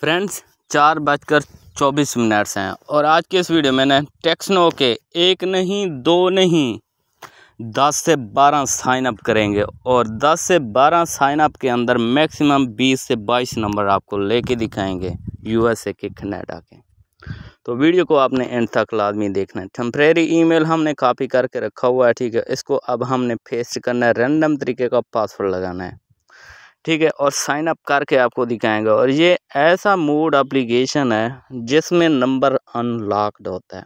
friends चार बजकर चौबीस मिनट्स हैं और आज के इस वीडियो में मैंने टेक्सनो के एक नहीं दो नहीं दस से बारह साइन अप करेंगे और दस से बारह साइन अप के अंदर मैक्सिमम बीस से बाईस नंबर आपको लेके दिखाएंगे यूएसए के कनाडा के तो वीडियो को आपने एंड तक लाजमी देखना है टम्प्रेरी ईमेल हमने कॉपी करके रखा हुआ है ठीक है इसको अब हमने फेस्ट करना है रैंडम तरीके का पासवर्ड लगाना है ठीक है और साइन अप करके आपको दिखाएंगे और ये ऐसा मोड एप्लीकेशन है जिसमें नंबर अनलॉकड होता है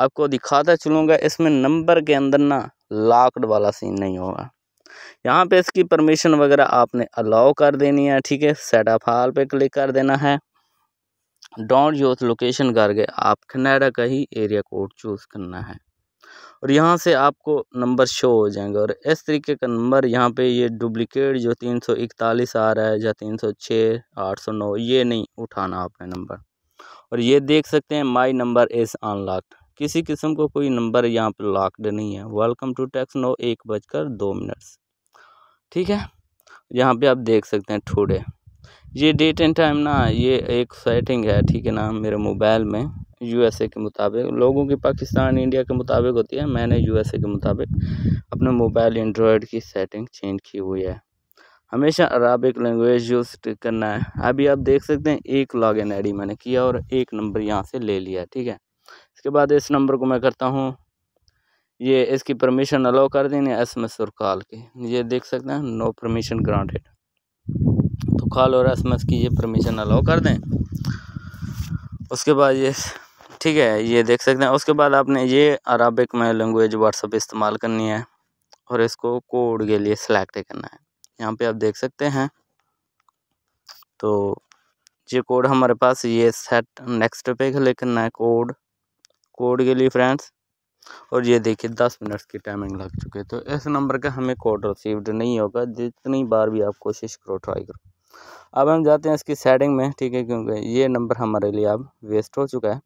आपको दिखाता चलूँगा इसमें नंबर के अंदर ना लॉकड वाला सीन नहीं होगा यहाँ पे इसकी परमिशन वगैरह आपने अलाउ कर देनी है ठीक है सेटअप हाल पे क्लिक कर देना है डोंट यूज लोकेशन करके आप कनाडा का ही एरिया कोड चूज़ करना है और यहाँ से आपको नंबर शो हो जाएंगे और इस तरीके का नंबर यहाँ पे ये डुप्लीकेट जो तीन सौ इकतालीस आ रहा है या तीन सौ छः आठ सौ नौ ये नहीं उठाना आपने नंबर और ये देख सकते हैं माई नंबर इस अनलॉक्ड किसी किस्म को कोई नंबर यहाँ पर लॉक्ड नहीं है वेलकम टू टैक्स नो एक बजकर दो मिनट्स ठीक है यहाँ पे आप देख सकते हैं टूडे ये डेट एंड टाइम ना ये एक सेटिंग है ठीक है ना मेरे मोबाइल में यूएसए के मुताबिक लोगों की पाकिस्तान इंडिया के मुताबिक होती है मैंने यूएसए के मुताबिक अपने मोबाइल एंड्रॉयड की सेटिंग चेंज की हुई है हमेशा अरबिक लैंग्वेज यूज करना है अभी आप देख सकते हैं एक लॉग इन आई मैंने किया और एक नंबर यहाँ से ले लिया ठीक है इसके बाद इस नंबर को मैं करता हूँ ये इसकी परमिशन अलाउ कर दें एस एम एस और कॉल की ये देख सकते हैं नो परमिशन ग्रांटेड तो कॉल और एस एम एस की ये परमिशन अलाउ कर दें उसके बाद ये ठीक है ये देख सकते हैं उसके बाद आपने ये अरबिक में लैंग्वेज व्हाट्सअप इस्तेमाल करनी है और इसको कोड के लिए सिलेक्ट करना है यहाँ पे आप देख सकते हैं तो ये कोड हमारे पास ये सेट नेक्स्ट पे क्लिक करना है कोड कोड के लिए फ्रेंड्स और ये देखिए दस मिनट्स की टाइमिंग लग चुकी है तो इस नंबर का हमें कोड रिसीव्ड नहीं होगा जितनी बार भी आप कोशिश करो ट्राई करो अब हम जाते हैं इसकी सेटिंग में ठीक है क्योंकि ये नंबर हमारे लिए अब वेस्ट हो चुका है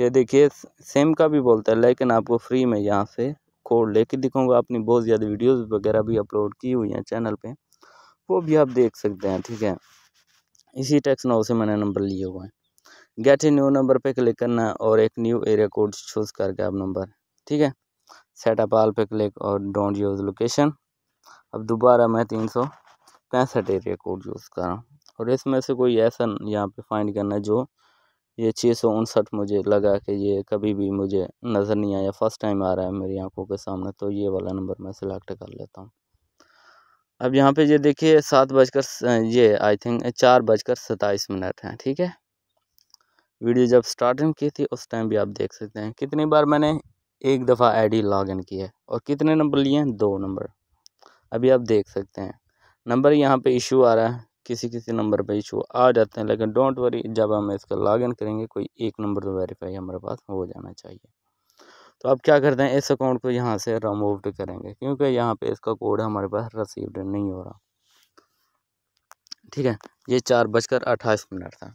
ये देखिए सेम का भी बोलता है लेकिन आपको फ्री में यहाँ से कोड लेके दिखाऊंगा अपनी बहुत ज़्यादा वीडियोस वगैरह भी अपलोड की हुई हैं चैनल पे वो भी आप देख सकते हैं ठीक है इसी टैक्स नाउ से मैंने नंबर लिए हुए हैं गेट ए न्यू नंबर पे क्लिक करना है और एक न्यू एरिया कोड चूज़ करके आप नंबर ठीक है सेटअप आल पे क्लिक और डोंट यूज़ लोकेशन अब दोबारा मैं तीन सौ पैंसठ एरिया कोड यूज़ कर रहा हूँ और इसमें से कोई ऐसा यहाँ पर फाइंड करना है जो ये छः सौ उनसठ मुझे लगा कि ये कभी भी मुझे नज़र नहीं आया फर्स्ट टाइम आ रहा है मेरी आंखों के सामने तो ये वाला नंबर मैं सिलेक्ट कर लेता हूँ अब यहाँ पे ये देखिए सात बजकर ये आई थिंक चार बजकर सताईस मिनट हैं ठीक है वीडियो जब स्टार्टिंग की थी उस टाइम भी आप देख सकते हैं कितनी बार मैंने एक दफ़ा आईडी लॉगिन की है और कितने नंबर लिए हैं दो नंबर अभी आप देख सकते हैं नंबर यहाँ पे इशू आ रहा है किसी किसी नंबर पर इशू आ जाते हैं लेकिन डोंट वरी जब हम इसका इन करेंगे कोई एक नंबर तो वेरीफाई हमारे पास हो जाना चाहिए तो अब क्या करते हैं इस अकाउंट को यहाँ से रिमूव करेंगे क्योंकि यहाँ पे इसका कोड हमारे पास रसीव्ड नहीं हो रहा ठीक है ये चार बजकर अट्ठाईस मिनट था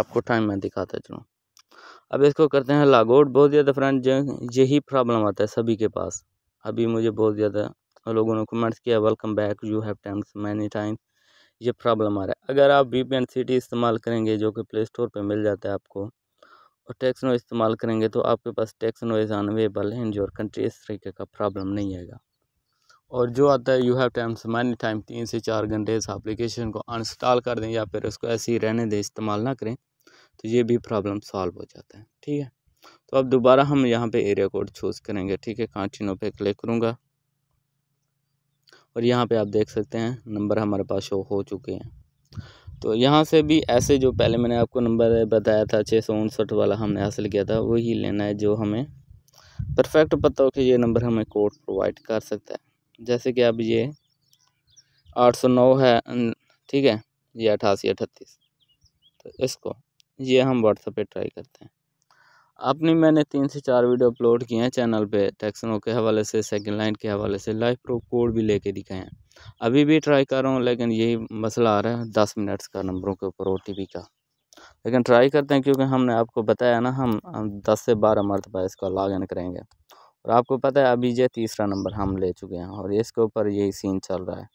आपको टाइम मैं दिखाता चलूँ अब इसको करते हैं लॉग आउट बहुत ज़्यादा फ्रेंड यही प्रॉब्लम आता है सभी के पास अभी मुझे बहुत ज़्यादा लोगों ने कमेंट्स किया welcome back you have times many times ये प्रॉब्लम आ रहा है अगर आप V P N C T इस्तेमाल करेंगे जो कि प्ले स्टोर पर मिल जाता है आपको और टैक्स टेक्सनो इस्तेमाल करेंगे तो आपके पास tax is unavailable in your country इस तरीके का प्रॉब्लम नहीं आएगा और जो आता है यू हैव टाइम से मैनी टाइम तीन से चार घंटे इस एप्लीकेशन को अनस्टॉल कर दें या फिर उसको ऐसे ही रहने दें इस्तेमाल ना करें तो ये भी प्रॉब्लम सॉल्व हो जाता है ठीक है तो अब दोबारा हम यहाँ पे एरिया कोड चूज़ करेंगे ठीक है कांचिनों पे क्लिक करूँगा और यहाँ पे आप देख सकते हैं नंबर हमारे पास शो हो चुके हैं तो यहाँ से भी ऐसे जो पहले मैंने आपको नंबर बताया था छः सौ उनसठ वाला हमने हासिल किया था वही लेना है जो हमें परफेक्ट पता हो कि ये नंबर हमें कोड प्रोवाइड कर सकता है जैसे कि अब ये आठ सौ नौ है ठीक है ये अठासी अठतीस तो इसको ये हम व्हाट्सएप पे ट्राई करते हैं अपनी मैंने तीन से चार वीडियो अपलोड किए हैं चैनल पे टैक्सनों के हवाले से सेकंड लाइन के हवाले से लाइव प्रूफ कोड भी लेके दिखाए हैं अभी भी ट्राई कर रहा हूँ लेकिन यही मसला आ रहा है दस मिनट्स का नंबरों के ऊपर ओ का लेकिन ट्राई करते हैं क्योंकि हमने आपको बताया ना हम, दस से बारह मरतबा इसका लॉग इन करेंगे और आपको पता है अभी यह तीसरा नंबर हम ले चुके हैं और इसके ऊपर यही सीन चल रहा है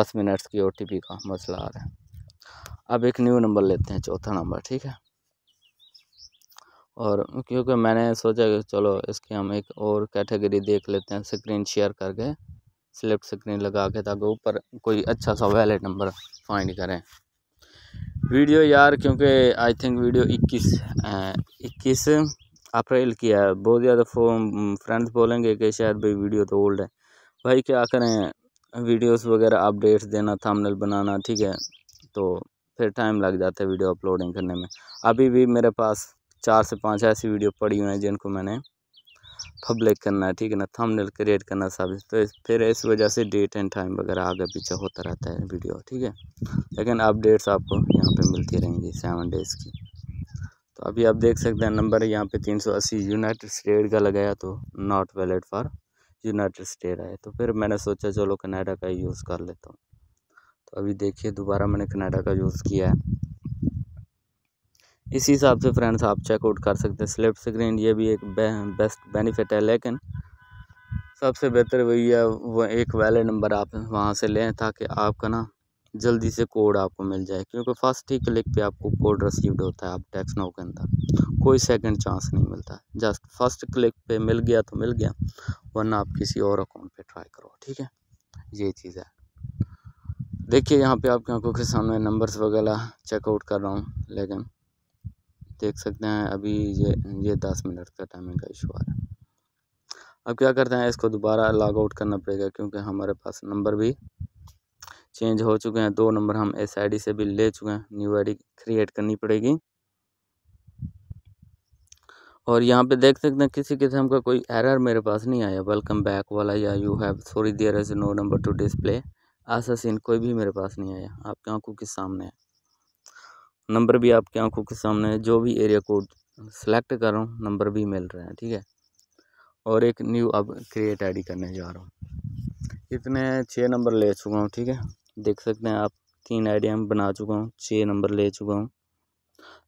दस मिनट्स की ओ का मसला आ रहा है अब एक न्यू नंबर लेते हैं चौथा नंबर ठीक है और क्योंकि मैंने सोचा कि चलो इसकी हम एक और कैटेगरी देख लेते हैं स्क्रीन शेयर करके स्लिप स्क्रीन लगा के ताकि ऊपर कोई अच्छा सा वैलेट नंबर फाइंड करें वीडियो यार क्योंकि आई थिंक वीडियो 21 21 अप्रैल की है बहुत ज़्यादा फ्रेंड्स बोलेंगे कि शायद भाई वीडियो तो ओल्ड है भाई क्या करें वीडियोस वगैरह अपडेट्स देना थंबनेल बनाना ठीक है तो फिर टाइम लग जाता है वीडियो अपलोडिंग करने में अभी भी मेरे पास चार से पाँच ऐसी वीडियो पड़ी हुई हैं जिनको मैंने पब्लिक करना है ठीक है ना थंबनेल क्रिएट करना सब तो इस, फिर इस वजह से डेट एंड टाइम वगैरह आगे पीछे होता रहता है वीडियो ठीक है लेकिन अपडेट्स आपको यहाँ पे मिलती रहेंगी सेवन डेज़ की तो अभी आप देख सकते हैं नंबर यहाँ पे 380 यूनाइटेड स्टेट का लगाया तो not valid for United State आए तो फिर मैंने सोचा चलो कनाडा का यूज़ कर लेता हूँ तो अभी देखिए दोबारा मैंने कनाडा का यूज़ किया है इसी हिसाब से फ्रेंड्स आप चेकआउट कर सकते हैं स्लिप स्क्रीन ये भी एक बे, बेस्ट बेनिफिट है लेकिन सबसे बेहतर वही है वो एक वैलिड नंबर आप वहाँ से लें ताकि आपका ना जल्दी से कोड आपको मिल जाए क्योंकि फर्स्ट ही क्लिक पे आपको कोड रिसीव्ड होता है आप टैक्स नाउ के अंदर कोई सेकंड चांस नहीं मिलता जस्ट फर्स्ट क्लिक पे मिल गया तो मिल गया वरना आप किसी और अकाउंट पे ट्राई करो ठीक है ये चीज़ है देखिए यहाँ पे आपके आंखों के सामने नंबर्स वगैरह चेकआउट कर रहा हूँ लेकिन देख सकते हैं अभी ये ये दस मिनट का टाइमिंग का इशू आ रहा है अब क्या करते हैं इसको दोबारा लॉग आउट करना पड़ेगा क्योंकि हमारे पास नंबर भी चेंज हो चुके हैं दो नंबर हम इस आईडी से भी ले चुके हैं न्यू आईडी क्रिएट करनी पड़ेगी और यहाँ पे देख सकते हैं किसी किस्म का कोई एरर मेरे पास नहीं आया वेलकम बैक वाला या you have sorry there is no number to display ऐसा सीन कोई भी मेरे पास नहीं आया आपकी आंखों के सामने है नंबर भी आपकी आंखों के सामने है जो भी एरिया कोड सेलेक्ट कर रहा हूँ नंबर भी मिल रहा है ठीक है और एक न्यू अब क्रिएट आईडी करने जा रहा हूँ इतने छः नंबर ले चुका हूँ ठीक है देख सकते हैं आप तीन आई में बना चुका हूँ छः नंबर ले चुका हूँ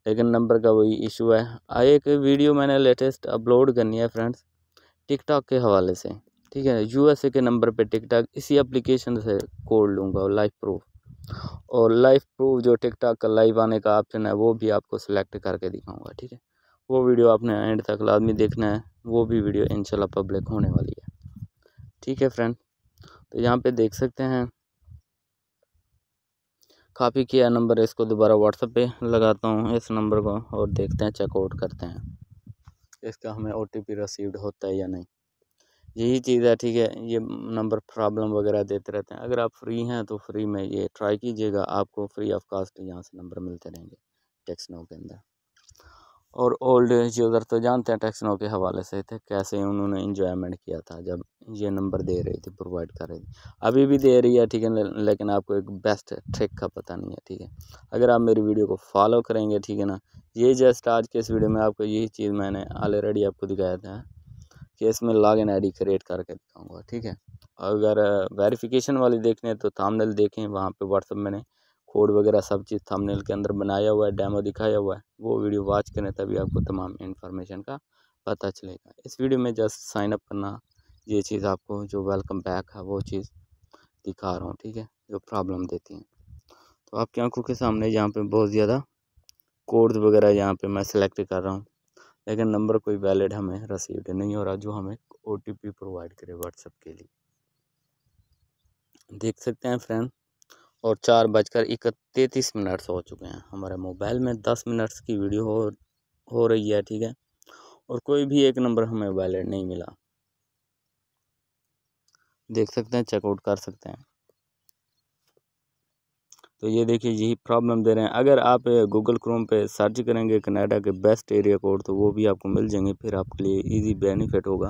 लेकिन नंबर का वही इशू है एक वीडियो मैंने लेटेस्ट अपलोड करनी है फ्रेंड्स टिकटॉक के हवाले से ठीक है यूएसए के नंबर पे टिकटॉक इसी एप्लीकेशन से कोड लूँगा लाइफ प्रूफ और लाइव प्रूफ जो टिकटॉक का लाइव आने का ऑप्शन है वो भी आपको सिलेक्ट करके दिखाऊंगा ठीक है वो वीडियो आपने एंड तक लाजमी देखना है वो भी वीडियो इनशाला पब्लिक होने वाली है ठीक है फ्रेंड तो यहाँ पे देख सकते हैं काफ़ी किया नंबर इसको दोबारा व्हाट्सएप पे लगाता हूँ इस नंबर को और देखते हैं चेकआउट करते हैं इसका हमें ओ टी पी होता है या नहीं यही चीज़ है ठीक है ये नंबर प्रॉब्लम वगैरह देते रहते हैं अगर आप फ्री हैं तो फ्री में ये ट्राई कीजिएगा आपको फ्री ऑफ कास्ट यहाँ से नंबर मिलते रहेंगे टेक्सनो के अंदर और ओल्ड एज यूज़र तो जानते हैं टेक्सनो के हवाले से थे कैसे उन्होंने इंजॉयमेंट किया था जब ये नंबर दे रही थी प्रोवाइड कर रही थी अभी भी दे रही है ठीक है लेकिन आपको एक बेस्ट ट्रिक का पता नहीं है ठीक है अगर आप मेरी वीडियो को फॉलो करेंगे ठीक है ना ये जस्ट आज के इस वीडियो में आपको यही चीज़ मैंने ऑलरेडी आपको दिखाया था कि इसमें लॉगिन आईडी क्रिएट करके दिखाऊंगा ठीक है अगर वेरिफिकेशन वाली देखने तो थामनेल देखें वहाँ पे व्हाट्सअप मैंने कोड वगैरह सब चीज़ थामनेल के अंदर बनाया हुआ है डेमो दिखाया हुआ है वो वीडियो वॉच करें तभी आपको तमाम इन्फॉर्मेशन का पता चलेगा इस वीडियो में जस्ट साइनअप करना ये चीज़ आपको जो वेलकम बैक है वो चीज़ दिखा रहा हूँ ठीक है जो प्रॉब्लम देती हैं तो आपकी आंखों के सामने यहाँ पे बहुत ज़्यादा कोड्स वगैरह यहाँ पे मैं सेलेक्ट कर रहा हूँ लेकिन नंबर कोई वैलिड हमें रसीव्ड नहीं हो रहा जो हमें ओ प्रोवाइड करे व्हाट्सएप के लिए देख सकते हैं फ्रेंड और चार बजकर इकतीस मिनट्स हो चुके हैं हमारे मोबाइल में दस मिनट्स की वीडियो हो हो रही है ठीक है और कोई भी एक नंबर हमें वैलिड नहीं मिला देख सकते हैं चेकआउट कर सकते हैं तो ये देखिए यही प्रॉब्लम दे रहे हैं अगर आप गूगल क्रोम पे सर्च करेंगे कनाडा के बेस्ट एरिया कोड तो वो भी आपको मिल जाएंगे फिर आपके लिए इजी बेनिफिट होगा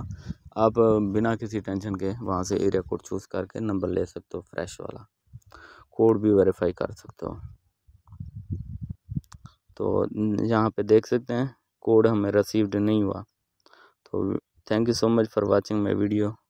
आप बिना किसी टेंशन के वहाँ से एरिया कोड चूज़ करके नंबर ले सकते हो फ्रेश वाला कोड भी वेरीफाई कर सकते हो तो यहाँ पे देख सकते हैं कोड हमें रसीव्ड नहीं हुआ तो thank you so much for watching my video